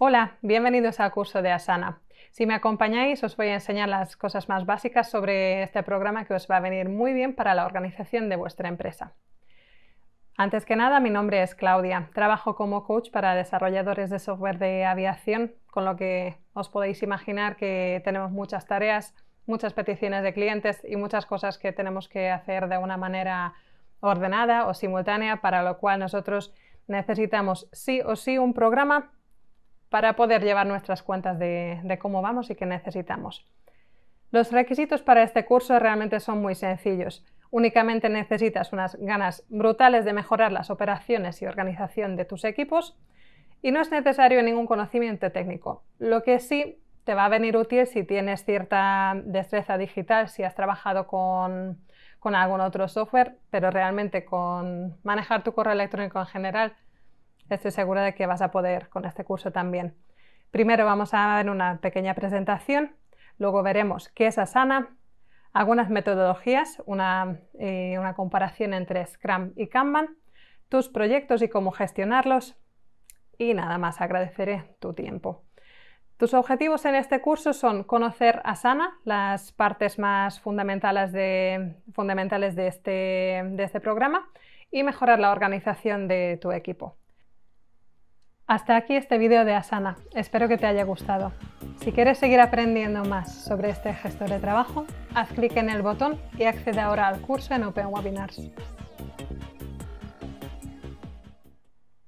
Hola, bienvenidos al curso de Asana. Si me acompañáis, os voy a enseñar las cosas más básicas sobre este programa que os va a venir muy bien para la organización de vuestra empresa. Antes que nada, mi nombre es Claudia. Trabajo como coach para desarrolladores de software de aviación, con lo que os podéis imaginar que tenemos muchas tareas, muchas peticiones de clientes y muchas cosas que tenemos que hacer de una manera ordenada o simultánea, para lo cual nosotros necesitamos sí o sí un programa para poder llevar nuestras cuentas de, cómo vamos y qué necesitamos. Los requisitos para este curso realmente son muy sencillos. Únicamente necesitas unas ganas brutales de mejorar las operaciones y organización de tus equipos y no es necesario ningún conocimiento técnico. Lo que sí te va a venir útil si tienes cierta destreza digital, si has trabajado con algún otro software, pero realmente con manejar tu correo electrónico en general estoy segura de que vas a poder con este curso también. Primero vamos a ver una pequeña presentación, luego veremos qué es Asana, algunas metodologías, eh, una, comparación entre Scrum y Kanban, tus proyectos y cómo gestionarlos y nada más, agradeceré tu tiempo. Tus objetivos en este curso son conocer Asana, las partes más fundamentales de este, este programa y mejorar la organización de tu equipo. Hasta aquí este vídeo de Asana, espero que te haya gustado. Si quieres seguir aprendiendo más sobre este gestor de trabajo, haz clic en el botón y accede ahora al curso en Open Webinars.